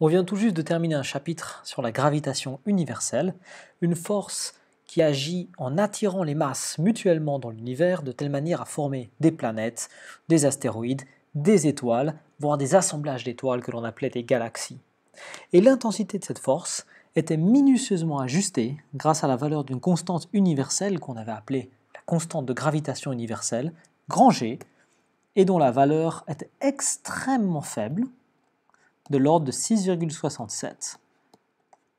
On vient tout juste de terminer un chapitre sur la gravitation universelle, une force qui agit en attirant les masses mutuellement dans l'univers de telle manière à former des planètes, des astéroïdes, des étoiles, voire des assemblages d'étoiles que l'on appelait des galaxies. Et l'intensité de cette force était minutieusement ajustée grâce à la valeur d'une constante universelle qu'on avait appelée la constante de gravitation universelle, grand G, et dont la valeur était extrêmement faible, de l'ordre de 6,67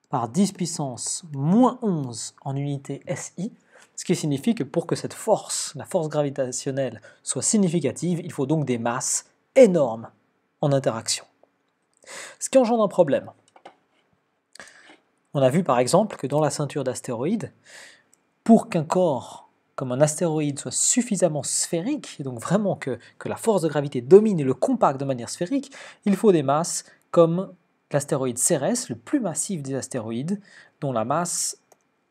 par 10 puissance moins 11 en unité SI, ce qui signifie que pour que cette force, la force gravitationnelle, soit significative, il faut donc des masses énormes en interaction. Ce qui engendre un problème. On a vu par exemple que dans la ceinture d'astéroïdes, pour qu'un corps comme un astéroïde soit suffisamment sphérique, et donc vraiment que, que la force de gravité domine et le compacte de manière sphérique, il faut des masses comme l'astéroïde Cérès, le plus massif des astéroïdes, dont la masse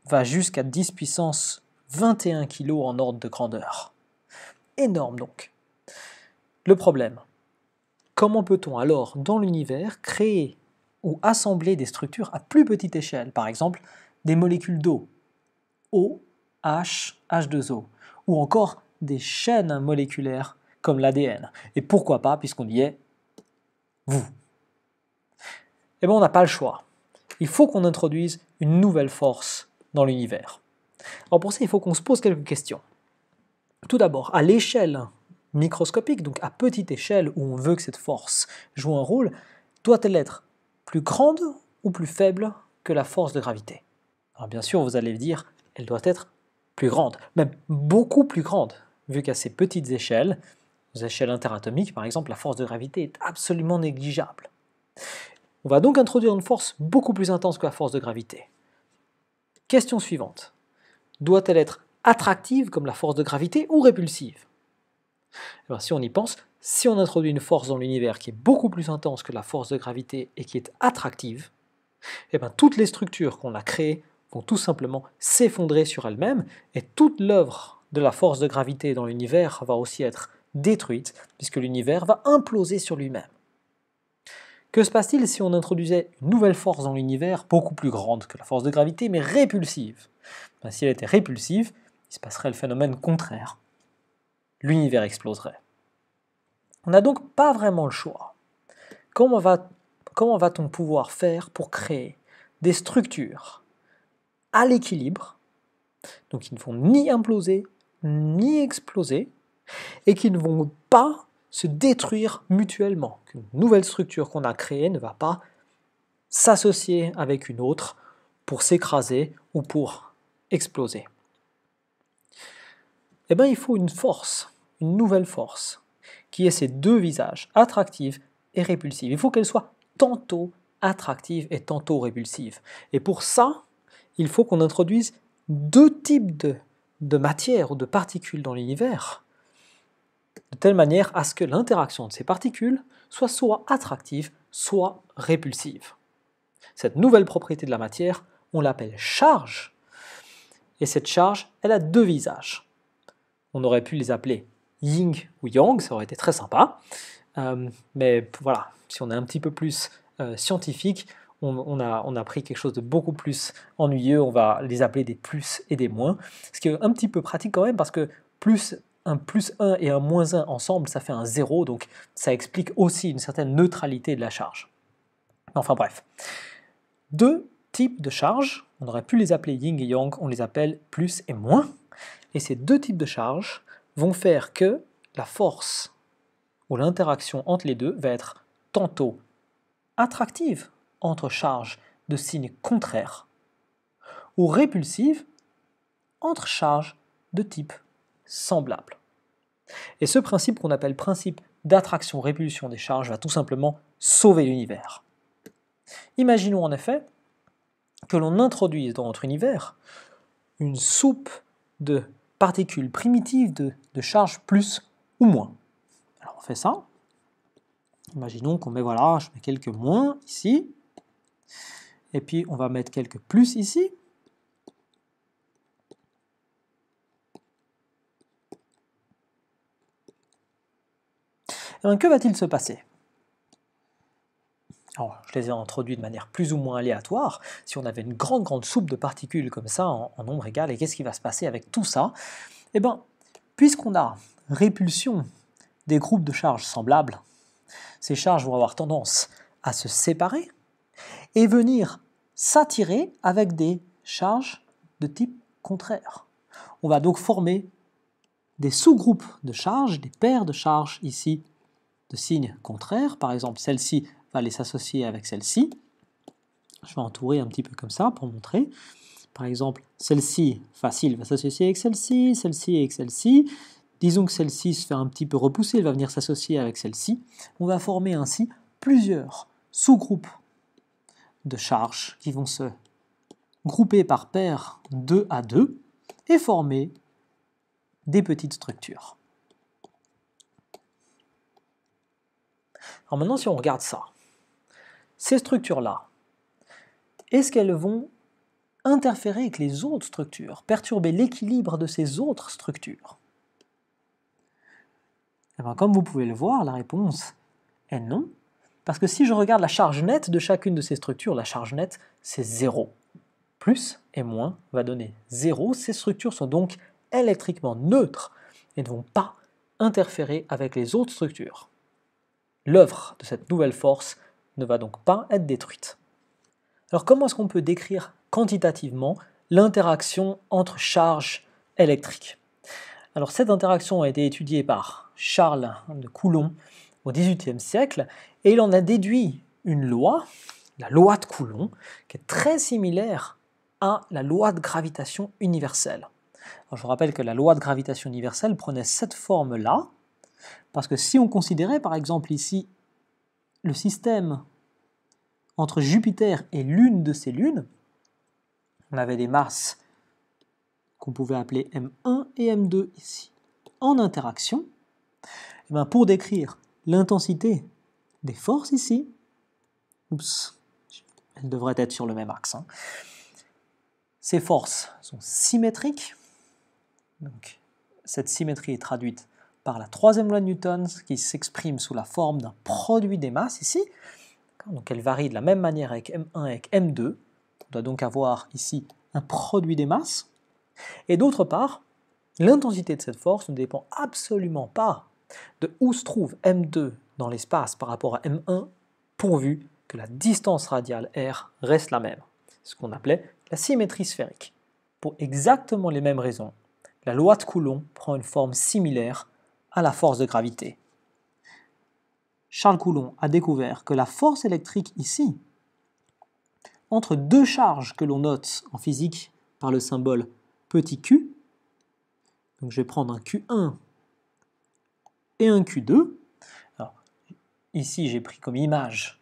va jusqu'à 10 puissance 21 kg en ordre de grandeur. Énorme donc. Le problème, comment peut-on alors dans l'univers créer ou assembler des structures à plus petite échelle, par exemple des molécules d'eau, O, H, H2O, ou encore des chaînes moléculaires comme l'ADN, et pourquoi pas, puisqu'on y est, vous eh bien on n'a pas le choix. Il faut qu'on introduise une nouvelle force dans l'univers. Alors pour ça, il faut qu'on se pose quelques questions. Tout d'abord, à l'échelle microscopique, donc à petite échelle où on veut que cette force joue un rôle, doit-elle être plus grande ou plus faible que la force de gravité Alors bien sûr, vous allez me dire, elle doit être plus grande, même beaucoup plus grande, vu qu'à ces petites échelles, aux échelles interatomiques par exemple, la force de gravité est absolument négligeable. On va donc introduire une force beaucoup plus intense que la force de gravité. Question suivante. Doit-elle être attractive comme la force de gravité ou répulsive eh Si on y pense, si on introduit une force dans l'univers qui est beaucoup plus intense que la force de gravité et qui est attractive, et eh bien, toutes les structures qu'on a créées vont tout simplement s'effondrer sur elles-mêmes et toute l'œuvre de la force de gravité dans l'univers va aussi être détruite puisque l'univers va imploser sur lui-même. Que se passe-t-il si on introduisait une nouvelle force dans l'univers, beaucoup plus grande que la force de gravité, mais répulsive ben, Si elle était répulsive, il se passerait le phénomène contraire. L'univers exploserait. On n'a donc pas vraiment le choix. Comment va-t-on pouvoir faire pour créer des structures à l'équilibre, donc qui ne vont ni imploser, ni exploser, et qui ne vont pas se détruire mutuellement, qu'une nouvelle structure qu'on a créée ne va pas s'associer avec une autre pour s'écraser ou pour exploser. Eh bien, il faut une force, une nouvelle force, qui ait ces deux visages, attractive et répulsive. Il faut qu'elle soit tantôt attractive et tantôt répulsive. Et pour ça, il faut qu'on introduise deux types de, de matière ou de particules dans l'univers de telle manière à ce que l'interaction de ces particules soit soit attractive, soit répulsive. Cette nouvelle propriété de la matière, on l'appelle charge, et cette charge, elle a deux visages. On aurait pu les appeler ying ou yang, ça aurait été très sympa, euh, mais voilà, si on est un petit peu plus euh, scientifique, on, a, on, a, pris quelque chose de beaucoup plus ennuyeux, on va les appeler des plus et des moins, ce qui est un petit peu pratique quand même parce que plus un plus 1 et un moins 1 ensemble, ça fait un 0, donc ça explique aussi une certaine neutralité de la charge. Enfin bref. Deux types de charges, on aurait pu les appeler yin et yang, on les appelle plus et moins, et ces deux types de charges vont faire que la force ou l'interaction entre les deux va être tantôt attractive entre charges de signes contraires ou répulsive entre charges de type semblable. Et ce principe qu'on appelle principe d'attraction-répulsion des charges va tout simplement sauver l'univers. Imaginons en effet que l'on introduise dans notre univers une soupe de particules primitives de, de charges plus ou moins. Alors on fait ça. Imaginons qu'on met, voilà, je mets quelques moins ici, et puis on va mettre quelques plus ici, Eh que va-t-il se passer je les ai introduits de manière plus ou moins aléatoire. Si on avait une grande, grande soupe de particules comme ça en, nombre égal, et qu'est-ce qui va se passer avec tout ça Eh puisqu'on a répulsion des groupes de charges semblables, ces charges vont avoir tendance à se séparer et venir s'attirer avec des charges de type contraire. On va donc former des sous-groupes de charges, des paires de charges ici de signes contraires. Par exemple, celle-ci va aller s'associer avec celle-ci. Je vais entourer un petit peu comme ça pour montrer. Par exemple, celle-ci, facile, va s'associer avec celle-ci, celle-ci avec celle-ci. Disons que celle-ci se fait un petit peu repousser, elle va venir s'associer avec celle-ci. On va former ainsi plusieurs sous-groupes de charges qui vont se grouper par paires 2 à 2 et former des petites structures. Alors maintenant, si on regarde ça, ces structures-là, est-ce qu'elles vont interférer avec les autres structures, perturber l'équilibre de ces autres structures eh ben, Comme vous pouvez le voir, la réponse est non, parce que si je regarde la charge nette de chacune de ces structures, la charge nette, c'est 0. Plus et moins va donner 0. Ces structures sont donc électriquement neutres et ne vont pas interférer avec les autres structures. L'œuvre de cette nouvelle force ne va donc pas être détruite. Alors comment est-ce qu'on peut décrire quantitativement l'interaction entre charges électriques Alors cette interaction a été étudiée par Charles de Coulomb au XVIIIe siècle et il en a déduit une loi, la loi de Coulomb, qui est très similaire à la loi de gravitation universelle. je vous rappelle que la loi de gravitation universelle prenait cette forme-là, parce que si on considérait par exemple ici le système entre Jupiter et l'une de ces lunes, on avait des masses qu'on pouvait appeler M1 et M2 ici, en interaction, eh ben, pour décrire l'intensité des forces ici, oups, elles devraient être sur le même axe, hein. ces forces sont symétriques, donc cette symétrie est traduite par la troisième loi de Newton qui s'exprime sous la forme d'un produit des masses ici. Donc elle varie de la même manière avec M1 et avec M2. On doit donc avoir ici un produit des masses. Et d'autre part, l'intensité de cette force ne dépend absolument pas de où se trouve M2 dans l'espace par rapport à M1, pourvu que la distance radiale R reste la même. Ce qu'on appelait la symétrie sphérique. Pour exactement les mêmes raisons, la loi de Coulomb prend une forme similaire à la force de gravité. Charles Coulomb a découvert que la force électrique ici, entre deux charges que l'on note en physique par le symbole petit q, donc je vais prendre un Q1 et un Q2. ici, j'ai pris comme image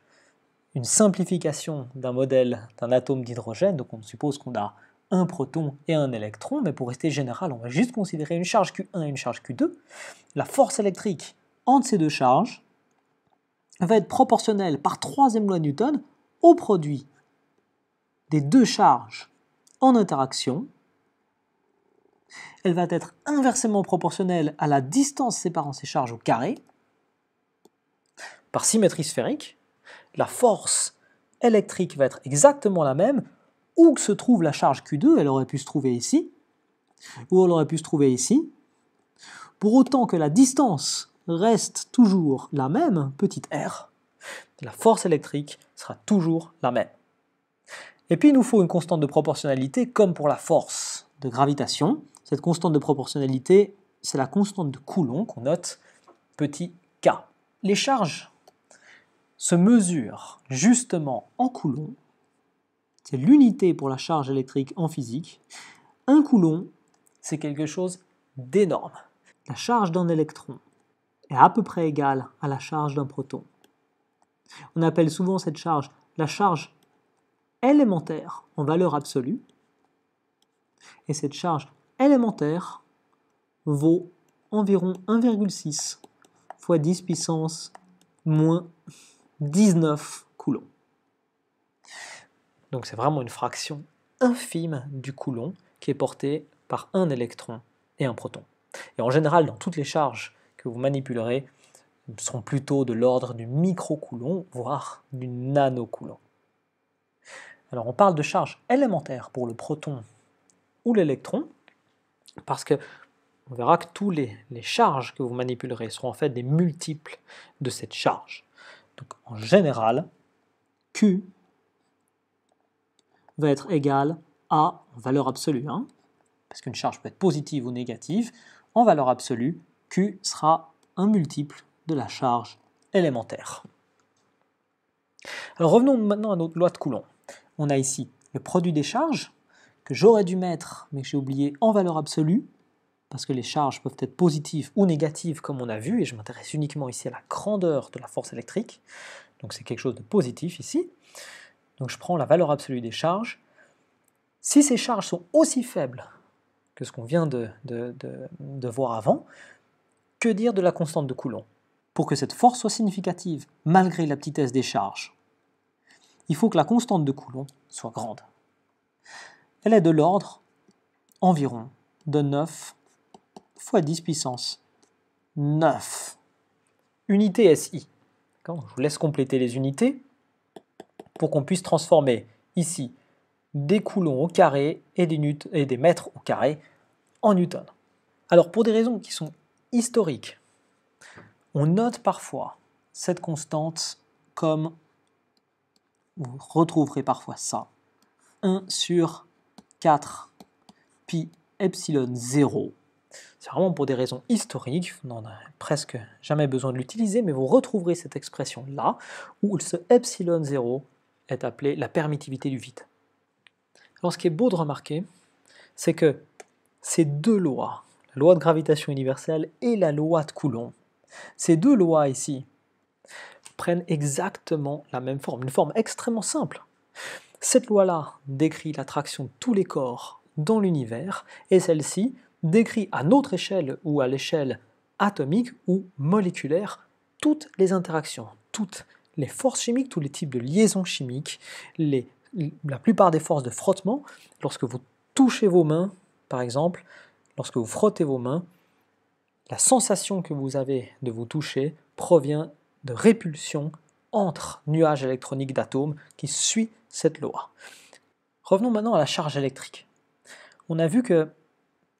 une simplification d'un modèle d'un atome d'hydrogène, donc on suppose qu'on a un proton et un électron, mais pour rester général, on va juste considérer une charge Q1 et une charge Q2. La force électrique entre ces deux charges va être proportionnelle par troisième loi de Newton au produit des deux charges en interaction. Elle va être inversement proportionnelle à la distance séparant ces charges au carré. Par symétrie sphérique, la force électrique va être exactement la même où que se trouve la charge Q2, elle aurait pu se trouver ici, ou elle aurait pu se trouver ici, pour autant que la distance reste toujours la même, petite r, la force électrique sera toujours la même. Et puis il nous faut une constante de proportionnalité comme pour la force de gravitation. Cette constante de proportionnalité, c'est la constante de Coulomb qu'on note petit k. Les charges se mesurent justement en Coulomb c'est l'unité pour la charge électrique en physique. Un coulomb, c'est quelque chose d'énorme. La charge d'un électron est à peu près égale à la charge d'un proton. On appelle souvent cette charge la charge élémentaire en valeur absolue. Et cette charge élémentaire vaut environ 1,6 fois 10 puissance moins 19 donc c'est vraiment une fraction infime du coulomb qui est portée par un électron et un proton. Et en général, dans toutes les charges que vous manipulerez, sont plutôt de l'ordre du micro microcoulomb, voire du nanocoulomb. Alors on parle de charge élémentaire pour le proton ou l'électron, parce que on verra que toutes les, les, charges que vous manipulerez seront en fait des multiples de cette charge. Donc en général, Q va être égal à, en valeur absolue, hein. parce qu'une charge peut être positive ou négative, en valeur absolue, Q sera un multiple de la charge élémentaire. Alors revenons maintenant à notre loi de Coulomb. On a ici le produit des charges, que j'aurais dû mettre, mais que j'ai oublié, en valeur absolue, parce que les charges peuvent être positives ou négatives comme on a vu, et je m'intéresse uniquement ici à la grandeur de la force électrique, donc c'est quelque chose de positif ici. Donc je prends la valeur absolue des charges. Si ces charges sont aussi faibles que ce qu'on vient de, voir avant, que dire de la constante de Coulomb Pour que cette force soit significative, malgré la petitesse des charges, il faut que la constante de Coulomb soit grande. Elle est de l'ordre environ de 9 fois 10 puissance 9. Unité SI. Je vous laisse compléter les unités pour qu'on puisse transformer ici des coulons au carré et des, mètres au carré en newton. Alors pour des raisons qui sont historiques, on note parfois cette constante comme, vous retrouverez parfois ça, 1 sur 4 pi epsilon 0. C'est vraiment pour des raisons historiques, on n'en a presque jamais besoin de l'utiliser, mais vous retrouverez cette expression-là, où ce epsilon 0 est appelée la permittivité du vide. Alors ce qui est beau de remarquer, c'est que ces deux lois, la loi de gravitation universelle et la loi de Coulomb, ces deux lois ici prennent exactement la même forme, une forme extrêmement simple. Cette loi-là décrit l'attraction de tous les corps dans l'univers et celle-ci décrit à notre échelle ou à l'échelle atomique ou moléculaire toutes les interactions, toutes les forces chimiques, tous les types de liaisons chimiques, la plupart des forces de frottement, lorsque vous touchez vos mains, par exemple, lorsque vous frottez vos mains, la sensation que vous avez de vous toucher provient de répulsion entre nuages électroniques d'atomes qui suit cette loi. Revenons maintenant à la charge électrique. On a vu que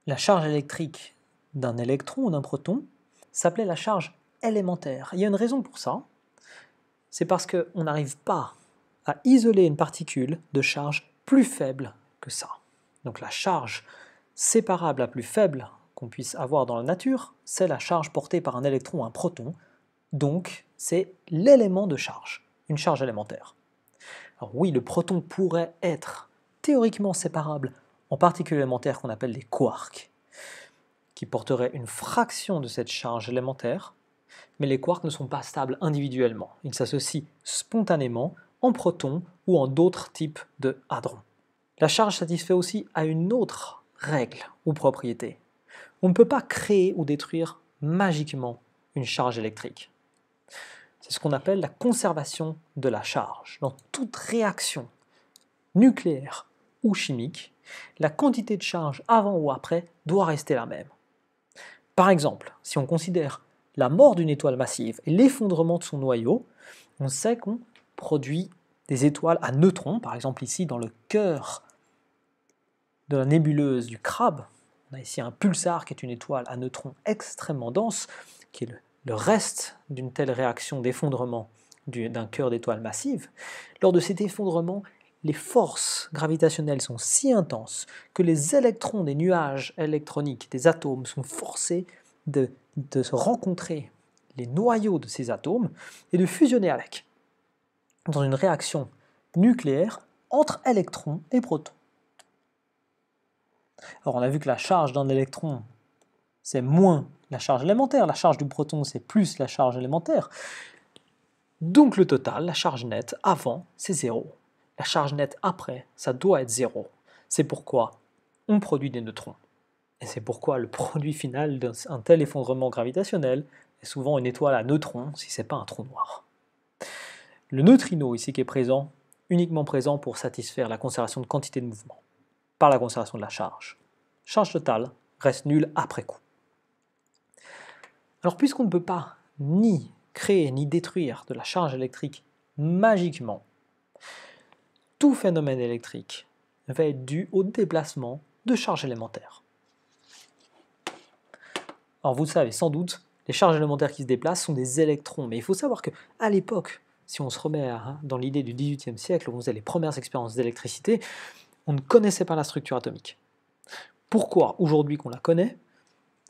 la charge électrique d'un électron ou d'un proton s'appelait la charge élémentaire. Il y a une raison pour ça, c'est parce qu'on n'arrive pas à isoler une particule de charge plus faible que ça. Donc la charge séparable la plus faible qu'on puisse avoir dans la nature, c'est la charge portée par un électron ou un proton, donc c'est l'élément de charge, une charge élémentaire. Alors oui, le proton pourrait être théoriquement séparable en particules élémentaires qu'on appelle des quarks, qui porteraient une fraction de cette charge élémentaire, mais les quarks ne sont pas stables individuellement, ils s'associent spontanément en protons ou en d'autres types de hadrons. La charge satisfait aussi à une autre règle ou propriété. On ne peut pas créer ou détruire magiquement une charge électrique. C'est ce qu'on appelle la conservation de la charge. Dans toute réaction nucléaire ou chimique, la quantité de charge avant ou après doit rester la même. Par exemple, si on considère la mort d'une étoile massive et l'effondrement de son noyau, on sait qu'on produit des étoiles à neutrons, par exemple ici dans le cœur de la nébuleuse du crabe. On a ici un pulsar qui est une étoile à neutrons extrêmement dense, qui est le, reste d'une telle réaction d'effondrement d'un cœur d'étoile massive. Lors de cet effondrement, les forces gravitationnelles sont si intenses que les électrons des nuages électroniques, des atomes, sont forcés de de se rencontrer les noyaux de ces atomes et de fusionner avec, dans une réaction nucléaire entre électrons et protons. Alors on a vu que la charge d'un électron, c'est moins la charge élémentaire, la charge du proton, c'est plus la charge élémentaire. Donc le total, la charge nette avant, c'est zéro. La charge nette après, ça doit être zéro. C'est pourquoi on produit des neutrons. Et c'est pourquoi le produit final d'un tel effondrement gravitationnel est souvent une étoile à neutrons, si ce n'est pas un trou noir. Le neutrino ici qui est présent, uniquement présent pour satisfaire la conservation de quantité de mouvement, par la conservation de la charge. Charge totale reste nulle après coup. Alors puisqu'on ne peut pas ni créer ni détruire de la charge électrique magiquement, tout phénomène électrique va être dû au déplacement de charges élémentaires. Alors vous le savez sans doute, les charges élémentaires qui se déplacent sont des électrons. Mais il faut savoir que à l'époque, si on se remet hein, dans l'idée du XVIIIe siècle, où on faisait les premières expériences d'électricité, on ne connaissait pas la structure atomique. Pourquoi aujourd'hui qu'on la connaît,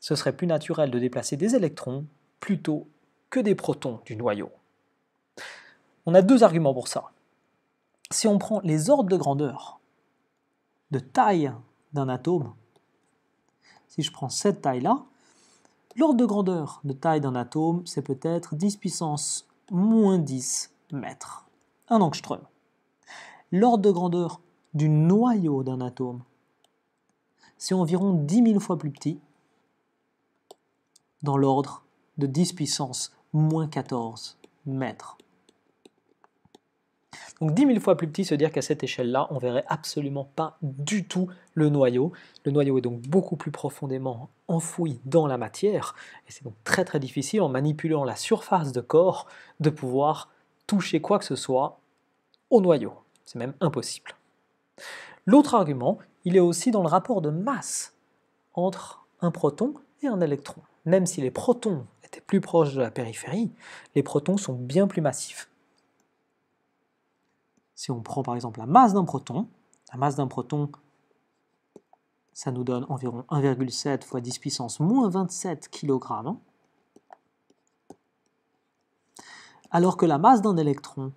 ce serait plus naturel de déplacer des électrons plutôt que des protons du noyau On a deux arguments pour ça. Si on prend les ordres de grandeur de taille d'un atome, si je prends cette taille-là, L'ordre de grandeur de taille d'un atome, c'est peut-être 10 puissance moins 10 mètres, un angstrom. L'ordre de grandeur du noyau d'un atome, c'est environ 10 000 fois plus petit, dans l'ordre de 10 puissance moins 14 mètres. Donc 10 000 fois plus petit, se dire qu'à cette échelle-là, on verrait absolument pas du tout le noyau. Le noyau est donc beaucoup plus profondément enfoui dans la matière, et c'est donc très très difficile en manipulant la surface de corps de pouvoir toucher quoi que ce soit au noyau. C'est même impossible. L'autre argument, il est aussi dans le rapport de masse entre un proton et un électron. Même si les protons étaient plus proches de la périphérie, les protons sont bien plus massifs si on prend par exemple la masse d'un proton, la masse d'un proton, ça nous donne environ 1,7 fois 10 puissance moins 27 kg. Alors que la masse d'un électron,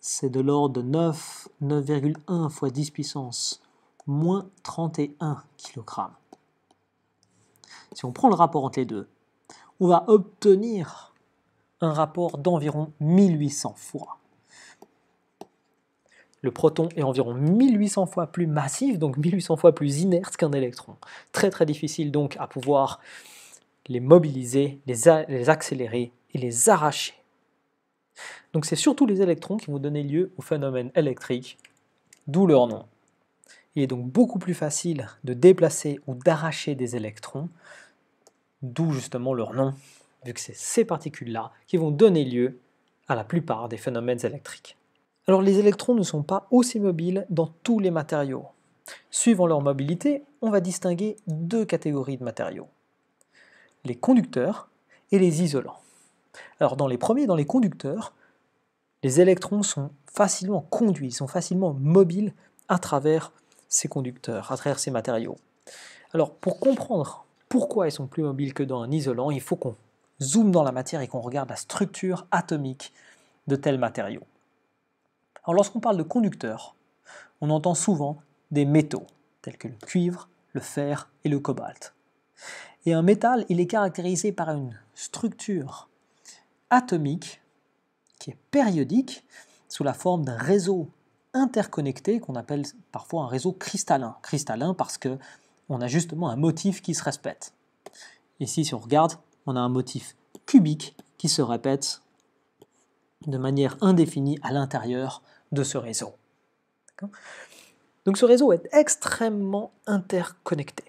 c'est de l'ordre de 9, 9,1 fois 10 puissance moins 31 kg. Si on prend le rapport entre les deux, on va obtenir un rapport d'environ 1800 fois. Le proton est environ 1800 fois plus massif, donc 1800 fois plus inerte qu'un électron. Très très difficile donc à pouvoir les mobiliser, les, les accélérer et les arracher. Donc c'est surtout les électrons qui vont donner lieu au phénomène électrique, d'où leur nom. Il est donc beaucoup plus facile de déplacer ou d'arracher des électrons, d'où justement leur nom, vu que c'est ces particules-là qui vont donner lieu à la plupart des phénomènes électriques. Alors les électrons ne sont pas aussi mobiles dans tous les matériaux. Suivant leur mobilité, on va distinguer deux catégories de matériaux. Les conducteurs et les isolants. Alors dans les premiers, dans les conducteurs, les électrons sont facilement conduits, sont facilement mobiles à travers ces conducteurs, à travers ces matériaux. Alors pour comprendre pourquoi ils sont plus mobiles que dans un isolant, il faut qu'on zoom dans la matière et qu'on regarde la structure atomique de tels matériaux. Alors lorsqu'on parle de conducteurs, on entend souvent des métaux, tels que le cuivre, le fer et le cobalt. Et un métal, il est caractérisé par une structure atomique qui est périodique sous la forme d'un réseau interconnecté qu'on appelle parfois un réseau cristallin. Cristallin parce que on a justement un motif qui se respecte. Ici, si on regarde, on a un motif cubique qui se répète de manière indéfinie à l'intérieur de ce réseau. Donc ce réseau est extrêmement interconnecté.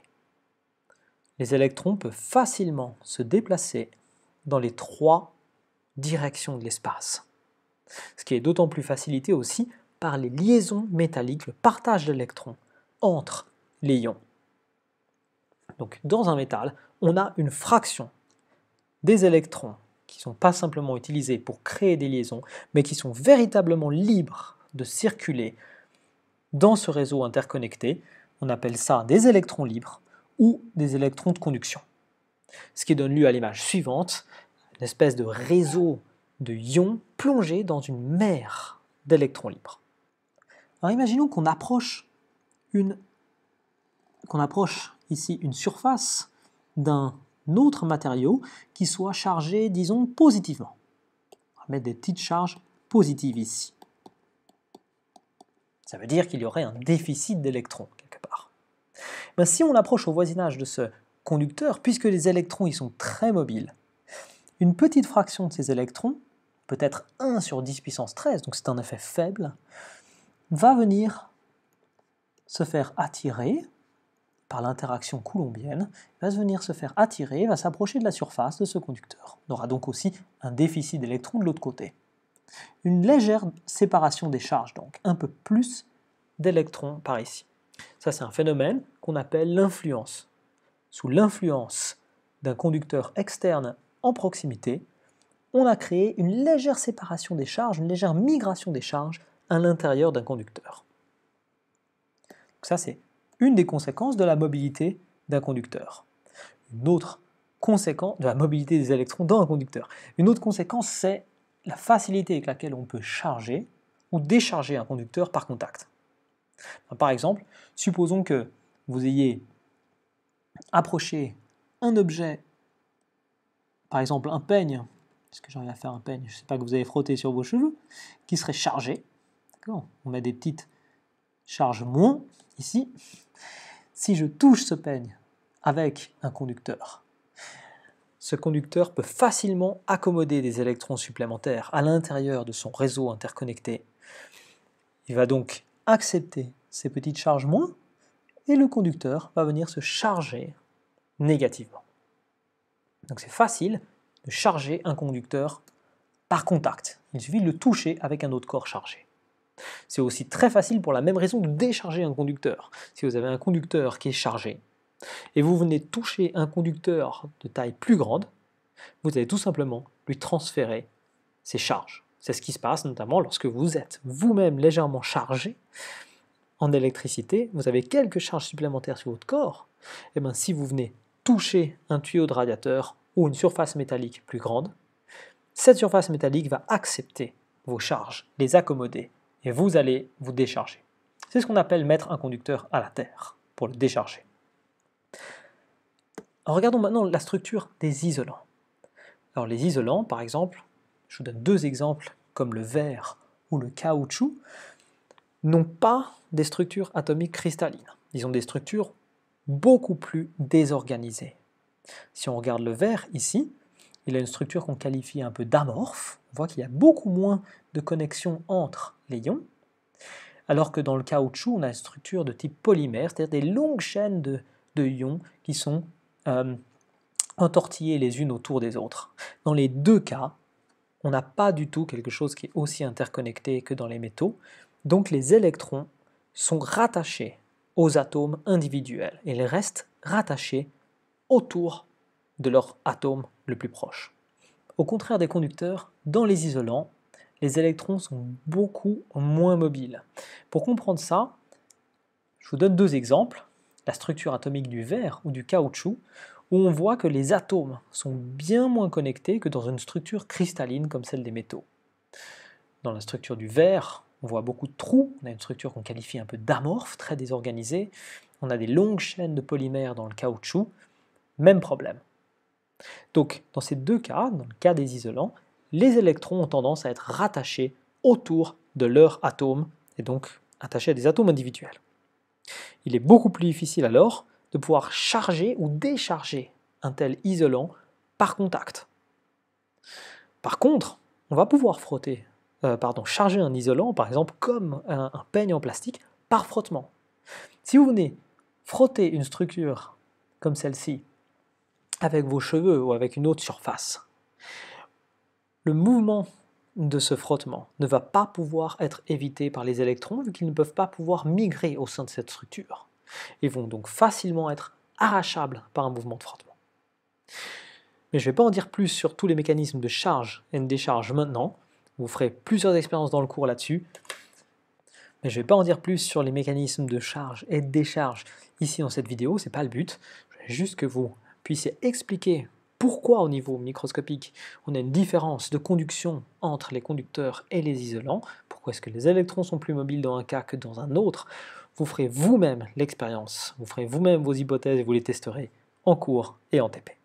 Les électrons peuvent facilement se déplacer dans les trois directions de l'espace. Ce qui est d'autant plus facilité aussi par les liaisons métalliques, le partage d'électrons entre les ions. Donc dans un métal, on a une fraction des électrons qui ne sont pas simplement utilisés pour créer des liaisons, mais qui sont véritablement libres de circuler dans ce réseau interconnecté. On appelle ça des électrons libres ou des électrons de conduction. Ce qui donne lieu à l'image suivante, une espèce de réseau de ions plongé dans une mer d'électrons libres. imaginons qu'on approche une qu'on approche ici une surface d'un notre matériau qui soit chargé, disons, positivement. On va mettre des petites charges positives ici. Ça veut dire qu'il y aurait un déficit d'électrons quelque part. Mais ben, si on l'approche au voisinage de ce conducteur, puisque les électrons ils sont très mobiles, une petite fraction de ces électrons, peut-être 1 sur 10 puissance 13, donc c'est un effet faible, va venir se faire attirer par l'interaction coulombienne, va se venir se faire attirer, va s'approcher de la surface de ce conducteur. On aura donc aussi un déficit d'électrons de l'autre côté. Une légère séparation des charges donc, un peu plus d'électrons par ici. Ça c'est un phénomène qu'on appelle l'influence. Sous l'influence d'un conducteur externe en proximité, on a créé une légère séparation des charges, une légère migration des charges à l'intérieur d'un conducteur. ça c'est une des conséquences de la mobilité d'un conducteur. Une autre conséquence de la mobilité des électrons dans un conducteur. Une autre conséquence, c'est la facilité avec laquelle on peut charger ou décharger un conducteur par contact. Par exemple, supposons que vous ayez approché un objet, par exemple un peigne, parce que j'arrive à faire un peigne, je ne sais pas que vous avez frotté sur vos cheveux, qui serait chargé. On met des petites charges moins, ici, si je touche ce peigne avec un conducteur, ce conducteur peut facilement accommoder des électrons supplémentaires à l'intérieur de son réseau interconnecté. Il va donc accepter ces petites charges moins et le conducteur va venir se charger négativement. Donc c'est facile de charger un conducteur par contact. Il suffit de le toucher avec un autre corps chargé. C'est aussi très facile pour la même raison de décharger un conducteur. Si vous avez un conducteur qui est chargé et vous venez toucher un conducteur de taille plus grande, vous allez tout simplement lui transférer ses charges. C'est ce qui se passe notamment lorsque vous êtes vous-même légèrement chargé en électricité, vous avez quelques charges supplémentaires sur votre corps, et eh bien si vous venez toucher un tuyau de radiateur ou une surface métallique plus grande, cette surface métallique va accepter vos charges, les accommoder et vous allez vous décharger. C'est ce qu'on appelle mettre un conducteur à la terre pour le décharger. Regardons maintenant la structure des isolants. Alors les isolants, par exemple, je vous donne deux exemples comme le verre ou le caoutchouc, n'ont pas des structures atomiques cristallines. Ils ont des structures beaucoup plus désorganisées. Si on regarde le verre ici, il a une structure qu'on qualifie un peu d'amorphe. On voit qu'il y a beaucoup moins de connexions entre ions, alors que dans le caoutchouc, on a une structure de type polymère, c'est-à-dire des longues chaînes de, ions qui sont euh, entortillées les unes autour des autres. Dans les deux cas, on n'a pas du tout quelque chose qui est aussi interconnecté que dans les métaux, donc les électrons sont rattachés aux atomes individuels et ils restent rattachés autour de leur atome le plus proche. Au contraire des conducteurs, dans les isolants, les électrons sont beaucoup moins mobiles. Pour comprendre ça, je vous donne deux exemples. La structure atomique du verre ou du caoutchouc, où on voit que les atomes sont bien moins connectés que dans une structure cristalline comme celle des métaux. Dans la structure du verre, on voit beaucoup de trous, on a une structure qu'on qualifie un peu d'amorphe, très désorganisée, on a des longues chaînes de polymères dans le caoutchouc, même problème. Donc dans ces deux cas, dans le cas des isolants, les électrons ont tendance à être rattachés autour de leur atome, et donc attachés à des atomes individuels. Il est beaucoup plus difficile alors de pouvoir charger ou décharger un tel isolant par contact. Par contre, on va pouvoir frotter, euh, pardon, charger un isolant, par exemple comme un peigne en plastique, par frottement. Si vous venez frotter une structure comme celle-ci avec vos cheveux ou avec une autre surface, le mouvement de ce frottement ne va pas pouvoir être évité par les électrons vu qu'ils ne peuvent pas pouvoir migrer au sein de cette structure. Ils vont donc facilement être arrachables par un mouvement de frottement. Mais je ne vais pas en dire plus sur tous les mécanismes de charge et de décharge maintenant. Vous ferez plusieurs expériences dans le cours là-dessus. Mais je ne vais pas en dire plus sur les mécanismes de charge et de décharge ici dans cette vidéo, c'est pas le but. Je veux juste que vous puissiez expliquer pourquoi au niveau microscopique on a une différence de conduction entre les conducteurs et les isolants, pourquoi est-ce que les électrons sont plus mobiles dans un cas que dans un autre, vous ferez vous-même l'expérience, vous ferez vous-même vos hypothèses et vous les testerez en cours et en TP.